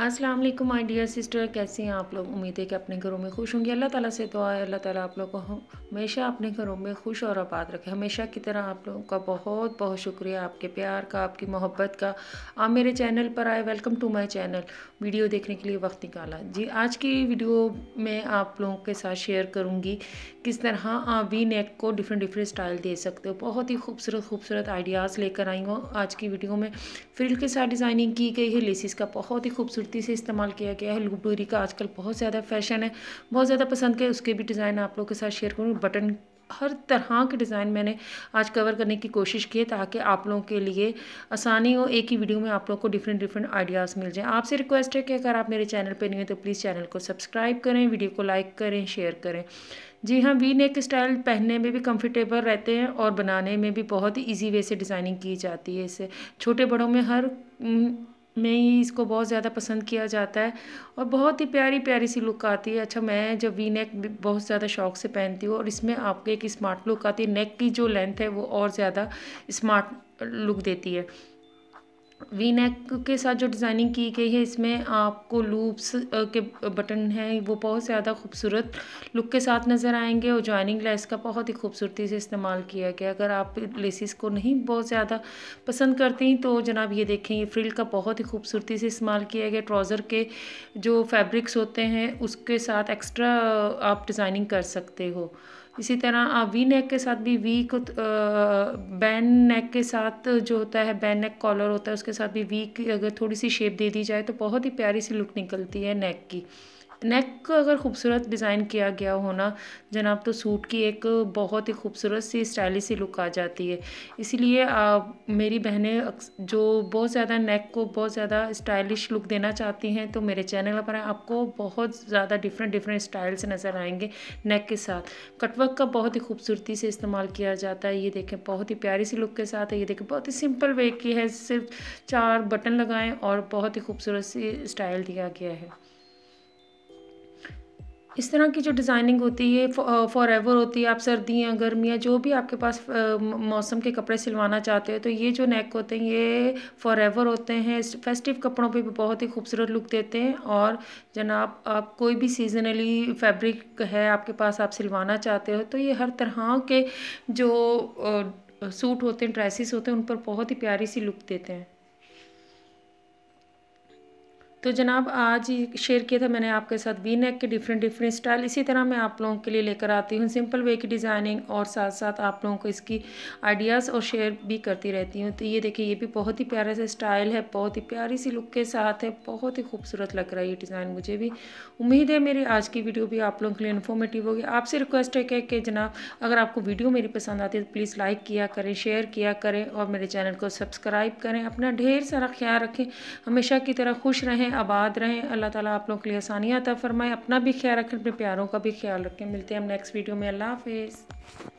अस्सलाम वालेकुम my dear sister कैसे हैं आप लोग उम्मीद है कि अपने घरों में खुश होंगे अल्लाह ताला से दुआ है अल्लाह ताला आप लोग को हमेशा अपने घरों में खुश और आबाद रखे हमेशा की तरह आप लोगों का बहुत बहुत शुक्रिया आपके प्यार का आपकी मोहब्बत का आप मेरे चैनल पर आए welcome to my channel video देखने के लिए वक्त निकाला जी आज की वीडियो में आप लोगों के साथ शेयर करूँगी किस तरह आप वी नेक को डिफरेंट डिफरेंट स्टाइल दे सकते हो बहुत ही खूबसूरत खूबसूरत आइडियाज़ लेकर आई हूँ आज की वीडियो में फ्रिल के साथ डिज़ाइनिंग की गई है लेसिस का बहुत ही खूबसूरत खूबसूरती से इस्तेमाल किया गया है लूडोरी का आजकल बहुत ज़्यादा फैशन है बहुत ज़्यादा पसंद के उसके भी डिज़ाइन आप लोगों के साथ शेयर करूँ बटन हर तरह के डिज़ाइन मैंने आज कवर करने की कोशिश की है ताकि आप लोगों के लिए आसानी हो एक ही वीडियो में आप लोगों को डिफरेंट डिफरेंट आइडियाज़ मिल जाएं आपसे रिक्वेस्ट है कि अगर आप मेरे चैनल पर नहीं हैं तो प्लीज़ चैनल को सब्सक्राइब करें वीडियो को लाइक करें शेयर करें जी हाँ वी नेक स्टाइल पहनने में भी कम्फर्टेबल रहते हैं और बनाने में भी बहुत ईजी वे से डिज़ाइनिंग की जाती है इससे छोटे बड़ों में हर में ही इसको बहुत ज़्यादा पसंद किया जाता है और बहुत ही प्यारी प्यारी सी लुक आती है अच्छा मैं जब वी नेक बहुत ज़्यादा शौक से पहनती हूँ और इसमें आपको एक स्मार्ट लुक आती है नेक की जो लेंथ है वो और ज़्यादा स्मार्ट लुक देती है वी नेक के साथ जो डिज़ाइनिंग की गई है इसमें आपको लूप्स के बटन हैं वो बहुत ज़्यादा खूबसूरत लुक के साथ नज़र आएंगे और जॉइनिंग लेस का बहुत ही खूबसूरती से इस्तेमाल किया गया अगर आप लेसिस को नहीं बहुत ज़्यादा पसंद करते हैं तो जनाब ये देखें ये फ्रिल का बहुत ही खूबसूरती से इस्तेमाल किया गया ट्राउज़र के जो फैब्रिक्स होते हैं उसके साथ एक्स्ट्रा आप डिज़ाइनिंग कर सकते हो इसी तरह आप वी नेक के साथ भी वी को बैन नेक के साथ जो होता है बैन नेक कॉलर होता है उसके साथ भी वी की अगर थोड़ी सी शेप दे दी जाए तो बहुत ही प्यारी सी लुक निकलती है नेक की नेक का अगर खूबसूरत डिज़ाइन किया गया हो ना जनाब तो सूट की एक बहुत ही खूबसूरत सी स्टाइलिश सी लुक आ जाती है इसीलिए मेरी बहनें जो बहुत ज़्यादा नेक को बहुत ज़्यादा स्टाइलिश लुक देना चाहती हैं तो मेरे चैनल पर आपको बहुत ज़्यादा डिफरेंट डिफरेंट स्टाइल्स नज़र आएंगे नेक के साथ कटवर्क का बहुत ही खूबसूरती से इस्तेमाल किया जाता है ये देखें बहुत ही प्यारी सी लुक के साथ है ये देखें बहुत ही सिंपल वे की है सिर्फ चार बटन लगाएँ और बहुत ही खूबसूरत सी स्टाइल दिया गया है इस तरह की जो डिज़ाइनिंग होती है फॉर एवर होती है आप सर्दियाँ गर्मियाँ जो भी आपके पास मौसम के कपड़े सिलवाना चाहते हो तो ये जो नेक होते हैं ये फॉर एवर होते हैं फेस्टिव कपड़ों पे भी बहुत ही खूबसूरत लुक देते हैं और जनाब आप कोई भी सीजनली फैब्रिक है आपके पास आप सिलवाना चाहते हो तो ये हर तरह के जो सूट होते हैं ड्रेसिस होते हैं उन पर बहुत ही प्यारी सी लुक देते हैं तो जनाब आज शेयर किया था मैंने आपके साथ वी नेक के डिफरेंट डिफरेंट स्टाइल इसी तरह मैं आप लोगों के लिए लेकर आती हूँ सिंपल वे की डिज़ाइनिंग और साथ साथ आप लोगों को इसकी आइडियाज़ और शेयर भी करती रहती हूँ तो ये देखिए ये भी बहुत ही प्यारा सा स्टाइल है बहुत ही प्यारी सी लुक के साथ है बहुत ही खूबसूरत लग रहा है ये डिज़ाइन मुझे भी उम्मीद है मेरी आज की वीडियो भी आप लोगों के लिए इन्फॉर्मेटिव होगी आपसे रिक्वेस्ट है कि जनाब अगर आपको वीडियो मेरी पसंद आती है तो प्लीज़ लाइक किया करें शेयर किया करें और मेरे चैनल को सब्सक्राइब करें अपना ढेर सारा ख्याल रखें हमेशा की तरह खुश रहें रहें आबाद रहें अल्लाह ताला आप लोगों के लिए आसानियाँ अता फ़रमाएँ अपना भी ख्याल रखें अपने प्यारों का भी ख्याल रखें मिलते हैं हम नेक्स्ट वीडियो में अल्लाह हाफिज़